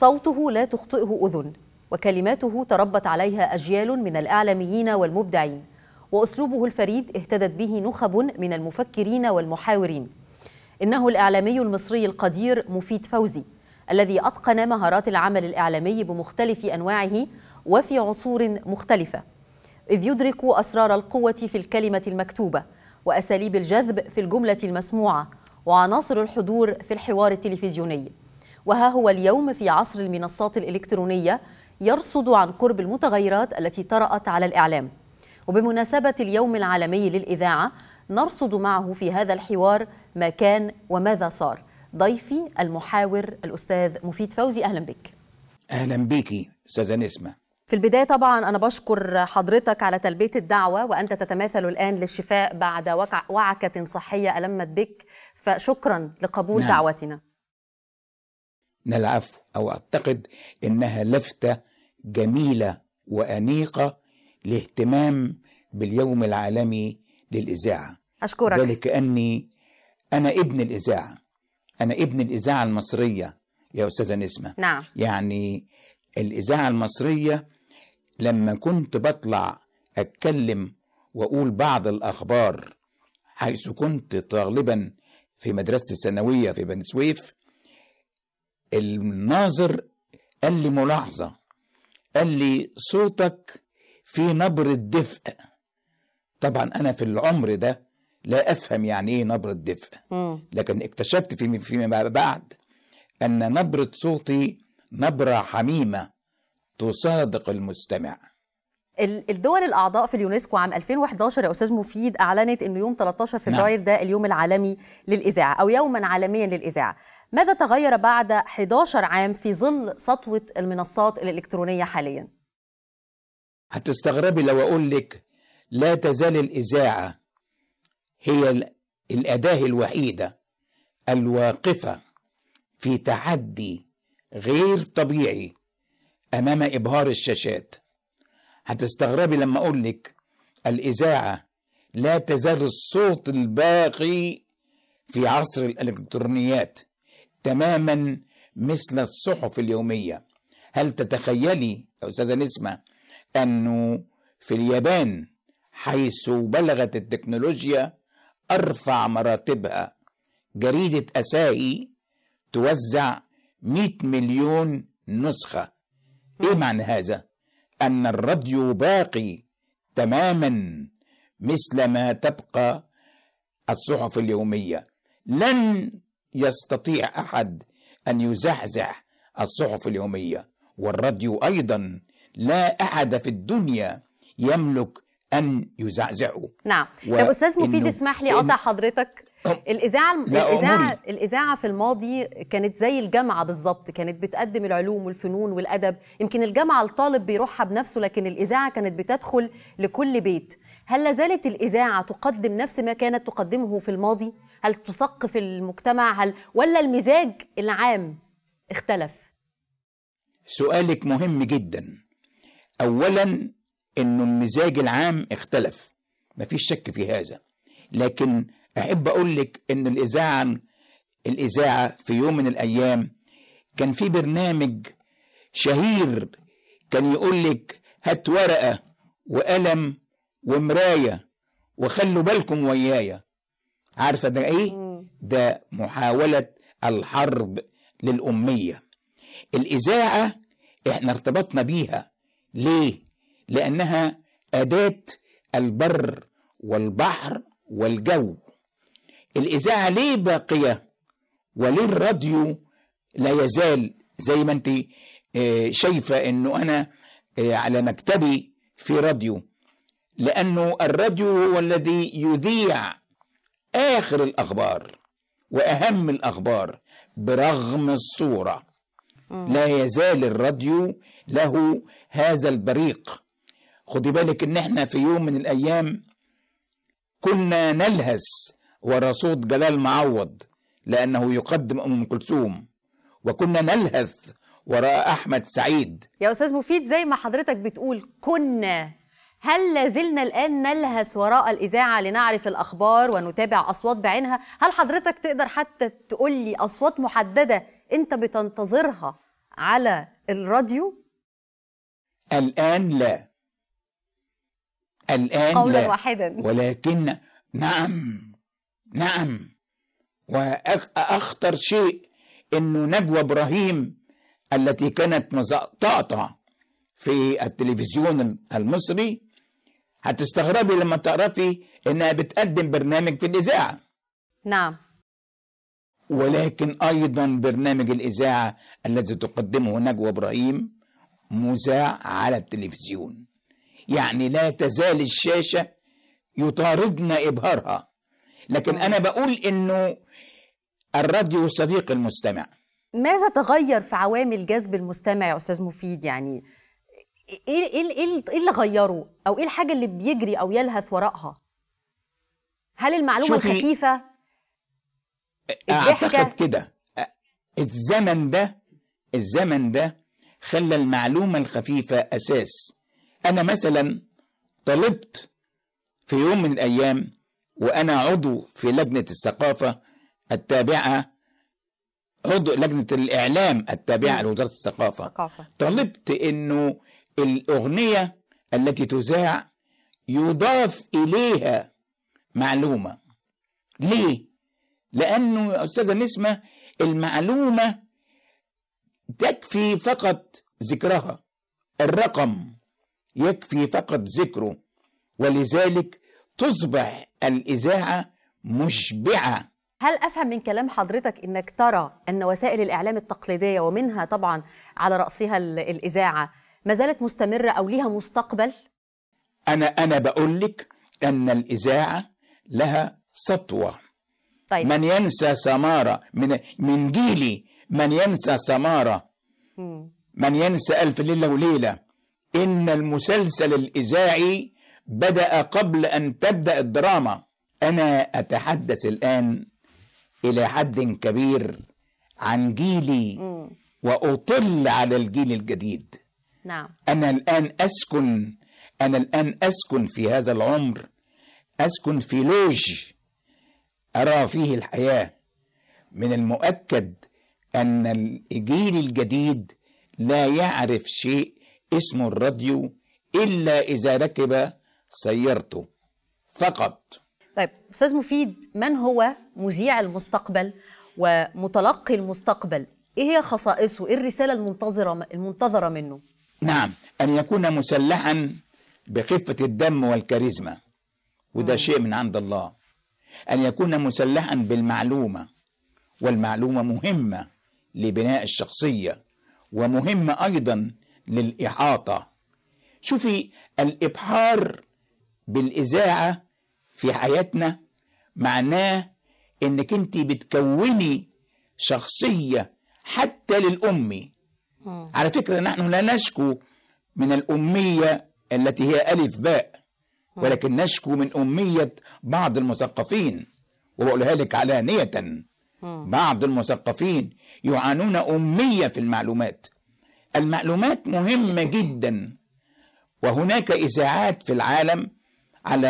صوته لا تخطئه أذن وكلماته تربت عليها أجيال من الإعلاميين والمبدعين وأسلوبه الفريد اهتدت به نخب من المفكرين والمحاورين إنه الإعلامي المصري القدير مفيد فوزي الذي أتقن مهارات العمل الإعلامي بمختلف أنواعه وفي عصور مختلفة إذ يدرك أسرار القوة في الكلمة المكتوبة وأساليب الجذب في الجملة المسموعة وعناصر الحضور في الحوار التلفزيوني وها هو اليوم في عصر المنصات الإلكترونية يرصد عن قرب المتغيرات التي طرأت على الإعلام وبمناسبة اليوم العالمي للإذاعة نرصد معه في هذا الحوار ما كان وماذا صار ضيفي المحاور الأستاذ مفيد فوزي أهلا بك أهلا بك أستاذة نسمة في البداية طبعا أنا بشكر حضرتك على تلبية الدعوة وأنت تتماثل الآن للشفاء بعد وعكة صحية ألمت بك فشكرا لقبول نعم. دعوتنا من العفو أو أعتقد إنها لفتة جميلة وأنيقة لاهتمام باليوم العالمي للإذاعة أشكرك ذلك أني أنا ابن الإذاعة أنا ابن الإذاعة المصرية يا أستاذة نسمة نعم يعني الإذاعة المصرية لما كنت بطلع أتكلم وأقول بعض الأخبار حيث كنت طالبا في مدرسة الثانوية في بني سويف الناظر قال لي ملاحظة قال لي صوتك في نبرة دفء طبعا أنا في العمر ده لا أفهم يعني إيه نبرة دفء لكن اكتشفت في فيما بعد أن نبرة صوتي نبرة حميمة تصادق المستمع الدول الاعضاء في اليونسكو عام 2011 يا استاذ مفيد اعلنت انه يوم 13 نعم. فبراير ده اليوم العالمي للاذاعه او يوما عالميا للاذاعه ماذا تغير بعد 11 عام في ظل سطوة المنصات الإلكترونية حاليا؟ هتستغربي لو أقول لك لا تزال الإذاعة هي الأداة الوحيدة الواقفة في تعدي غير طبيعي أمام إبهار الشاشات هتستغربي لما أقول لك الإذاعة لا تزال الصوت الباقي في عصر الإلكترونيات تماما مثل الصحف اليومية هل تتخيلي يا أستاذة نسمة أنه في اليابان حيث بلغت التكنولوجيا أرفع مراتبها جريدة أساهي توزع 100 مليون نسخة إيه معنى هذا؟ أن الراديو باقي تماما مثل ما تبقى الصحف اليومية لن يستطيع احد ان يزعزع الصحف اليوميه والراديو ايضا لا احد في الدنيا يملك ان يزعزعه نعم و... طب استاذ مفيد اسمح لي اقطع حضرتك الاذاعه الاذاعه الاذاعه في الماضي كانت زي الجامعه بالظبط كانت بتقدم العلوم والفنون والادب يمكن الجامعه الطالب بيروحها بنفسه لكن الاذاعه كانت بتدخل لكل بيت هل لازالت الإذاعة تقدم نفس ما كانت تقدمه في الماضي؟ هل تثقف المجتمع؟ هل ولا المزاج العام اختلف؟ سؤالك مهم جدا أولا أنه المزاج العام اختلف مفيش شك في هذا لكن أحب أقول لك أن الإذاعة الإذاعة في يوم من الأيام كان في برنامج شهير كان يقول لك هات ورقة وقلم ومراية وخلوا بالكم ويايا عارفة ده ايه ده محاولة الحرب للأمية الإذاعة احنا ارتبطنا بيها ليه لأنها أداة البر والبحر والجو الإذاعة ليه باقية وليه الراديو لا يزال زي ما انت آه، شايفة انه انا آه، على مكتبي في راديو لأنه الراديو هو الذي يذيع آخر الأخبار وأهم الأخبار برغم الصورة لا يزال الراديو له هذا البريق خدي بالك إن احنا في يوم من الأيام كنا نلهث ورا صوت جلال معوض لأنه يقدم أم كلثوم وكنا نلهث وراء أحمد سعيد يا أستاذ مفيد زي ما حضرتك بتقول كنا هل لازلنا الآن نلهث وراء الإذاعة لنعرف الأخبار ونتابع أصوات بعينها هل حضرتك تقدر حتى تقول لي أصوات محددة أنت بتنتظرها على الراديو الآن لا الآن قولا لا. واحدا ولكن نعم نعم وأخطر شيء أنه نجوى إبراهيم التي كانت متقطعة في التلفزيون المصري هتستغربي لما تعرفي انها بتقدم برنامج في الاذاعه نعم ولكن ايضا برنامج الاذاعه الذي تقدمه نجوى ابراهيم مذاع على التلفزيون يعني لا تزال الشاشه يطاردنا ابهارها لكن انا بقول انه الراديو صديق المستمع ماذا تغير في عوامل جذب المستمع يا استاذ مفيد يعني ايه ايه إيه, ايه اللي غيره او ايه الحاجه اللي بيجري او يلهث وراءها هل المعلومه الخفيفه اعتقد كده الزمن ده الزمن ده خلى المعلومه الخفيفه اساس انا مثلا طلبت في يوم من الايام وانا عضو في لجنه الثقافه التابعه عضو لجنه الاعلام التابعه لوزاره الثقافه طلبت انه الأغنية التي تذاع يضاف إليها معلومة ليه؟ لأنه يا أستاذة نسمة المعلومة تكفي فقط ذكرها الرقم يكفي فقط ذكره ولذلك تصبح الإذاعة مشبعة هل أفهم من كلام حضرتك أنك ترى أن وسائل الإعلام التقليدية ومنها طبعا على رأسها الإذاعة ما زالت مستمرة أو ليها مستقبل؟ أنا أنا بقول لك أن الإذاعة لها سطوة طيب. من ينسى سمارة من من جيلي من ينسى سمارة من ينسى ألف ليلة وليلة إن المسلسل الإذاعي بدأ قبل أن تبدأ الدراما أنا أتحدث الآن إلى حد كبير عن جيلي وأطل على الجيل الجديد نعم أنا الآن أسكن أنا الآن أسكن في هذا العمر أسكن في لوج أرى فيه الحياة من المؤكد أن الجيل الجديد لا يعرف شيء اسمه الراديو إلا إذا ركب سيارته فقط طيب أستاذ مفيد من هو مذيع المستقبل ومتلقي المستقبل؟ إيه هي خصائصه؟ إيه الرسالة المنتظرة المنتظرة منه؟ نعم أن يكون مسلحا بخفة الدم والكاريزما وده شيء من عند الله أن يكون مسلحا بالمعلومة والمعلومة مهمة لبناء الشخصية ومهمة أيضا للإحاطة شوفي الإبحار بالإذاعة في حياتنا معناه إنك أنت بتكوني شخصية حتى للأمي آه. على فكرة نحن لا نشكو من الأمية التي هي ألف باء آه. ولكن نشكو من أمية بعض المثقفين وبقولها لك علانية آه. بعض المثقفين يعانون أمية في المعلومات المعلومات مهمة جدا وهناك إذاعات في العالم على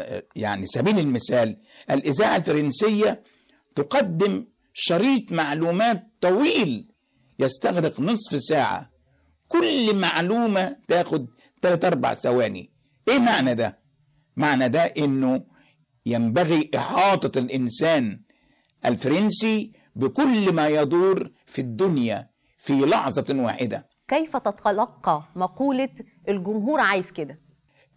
آه، يعني سبيل المثال الإذاعة الفرنسية تقدم شريط معلومات طويل يستغرق نصف ساعة كل معلومة تاخد 3 أربع ثواني إيه معنى ده؟ معنى ده إنه ينبغي إحاطة الإنسان الفرنسي بكل ما يدور في الدنيا في لحظة واحدة كيف تتلقى مقولة الجمهور عايز كده؟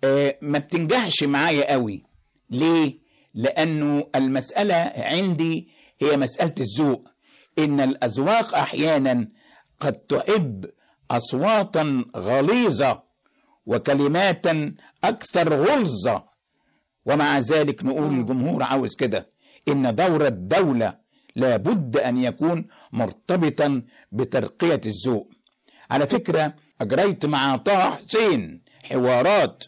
آه ما بتنجحش معايا قوي ليه؟ لأنه المسألة عندي هي مسألة الذوق ان الازواق احيانا قد تحب اصواتا غليظه وكلمات اكثر غلظه ومع ذلك نقول الجمهور عاوز كده ان دور الدوله لابد ان يكون مرتبطا بترقيه الذوق على فكره اجريت مع طه حسين حوارات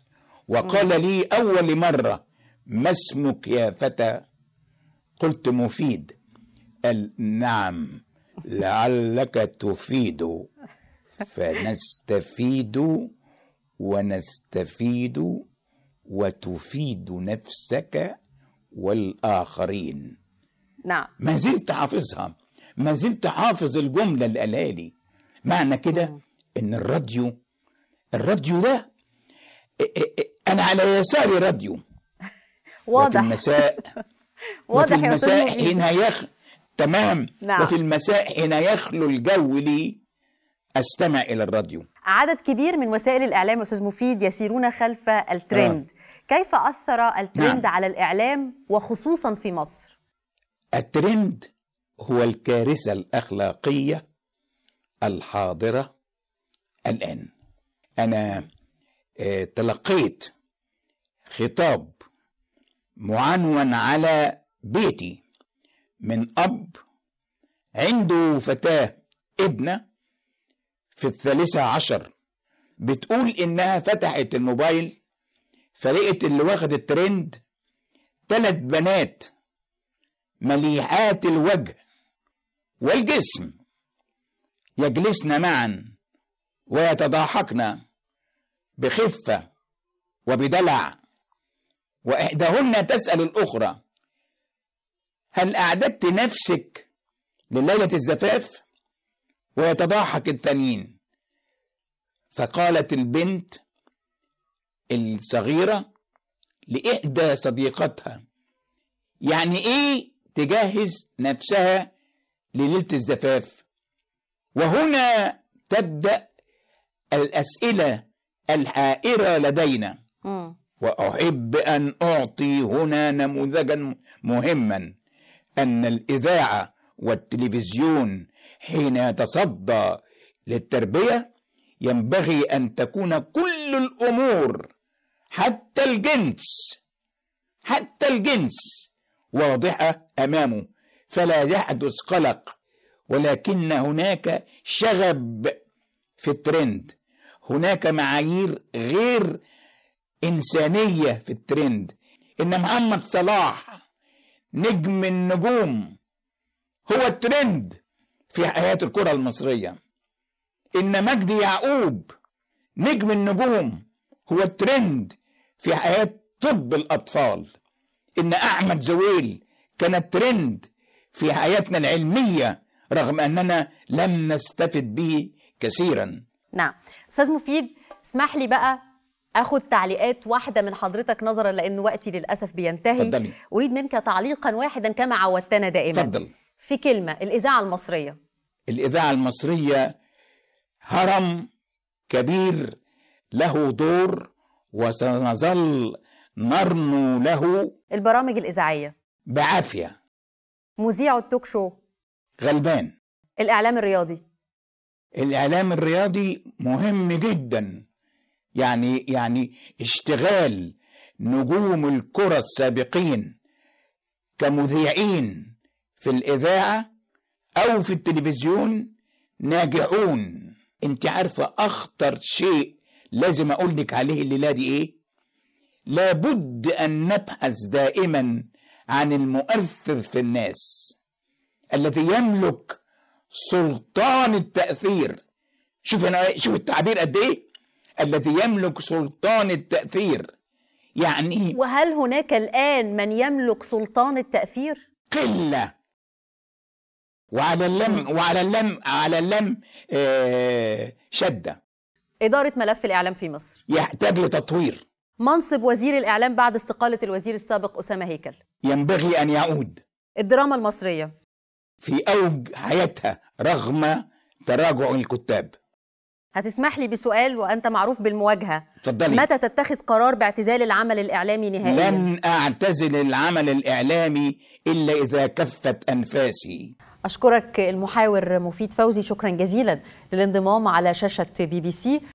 وقال لي اول مره ما اسمك يا فتى قلت مفيد نعم لعلك تفيد فنستفيد ونستفيد وتفيد نفسك والآخرين نعم ما زلت حافظها ما زلت حافظ الجملة اللي قالها لي معنى كده إن الراديو الراديو ده أنا على يساري راديو واضح وفي المساء واضح وفي المساء حين هيخ تمام نعم. وفي المساء حين يخلو الجو لي استمع الى الراديو عدد كبير من وسائل الاعلام استاذ مفيد يسيرون خلف الترند آه. كيف اثر الترند نعم. على الاعلام وخصوصا في مصر الترند هو الكارثه الاخلاقيه الحاضره الان انا آه، تلقيت خطاب معنون على بيتي من اب عنده فتاه ابنه في الثالثه عشر بتقول انها فتحت الموبايل فلقيت اللي واخد الترند تلت بنات مليحات الوجه والجسم يجلسن معا ويتضاحكن بخفه وبدلع واحداهن تسال الاخرى هل أعددت نفسك لليلة الزفاف ويتضاحك التانيين فقالت البنت الصغيرة لإحدى صديقتها يعني إيه تجهز نفسها لليلة الزفاف وهنا تبدأ الأسئلة الحائرة لدينا وأحب أن أعطي هنا نموذجا مهما أن الإذاعة والتلفزيون حين يتصدى للتربية ينبغي أن تكون كل الأمور حتى الجنس حتى الجنس واضحة أمامه فلا يحدث قلق ولكن هناك شغب في الترند هناك معايير غير إنسانية في الترند إن محمد صلاح نجم النجوم هو الترند في حياة الكرة المصرية إن مجدي يعقوب نجم النجوم هو الترند في حياة طب الأطفال إن أحمد زويل كان الترند في حياتنا العلمية رغم أننا لم نستفد به كثيرا نعم أستاذ مفيد اسمح لي بقى اخد تعليقات واحده من حضرتك نظرا لان وقتي للاسف بينتهي فدلي. اريد منك تعليقا واحدا كما عودتنا دائما فدل. في كلمه الاذاعه المصريه الاذاعه المصريه هرم كبير له دور وسنظل نرنو له البرامج الاذاعيه بعافيه مذيع التوك شو غلبان الاعلام الرياضي الاعلام الرياضي مهم جدا يعني يعني اشتغال نجوم الكرة السابقين كمذيعين في الإذاعة أو في التلفزيون ناجحون أنت عارفة أخطر شيء لازم أقول لك عليه الليلة دي إيه؟ لابد أن نبحث دائما عن المؤثر في الناس الذي يملك سلطان التأثير شوف أنا شوف التعبير قد إيه؟ الذي يملك سلطان التأثير يعني وهل هناك الآن من يملك سلطان التأثير؟ قلة وعلى اللم وعلى اللم على اللم آه، شدة إدارة ملف الإعلام في مصر يحتاج لتطوير منصب وزير الإعلام بعد استقالة الوزير السابق أسامة هيكل ينبغي أن يعود الدراما المصرية في أوج حياتها رغم تراجع الكتاب هتسمح لي بسؤال وانت معروف بالمواجهه اتفضلي متى تتخذ قرار باعتزال العمل الاعلامي نهائيا لن اعتزل العمل الاعلامي الا اذا كفت انفاسي اشكرك المحاور مفيد فوزي شكرا جزيلا للانضمام على شاشه بي بي سي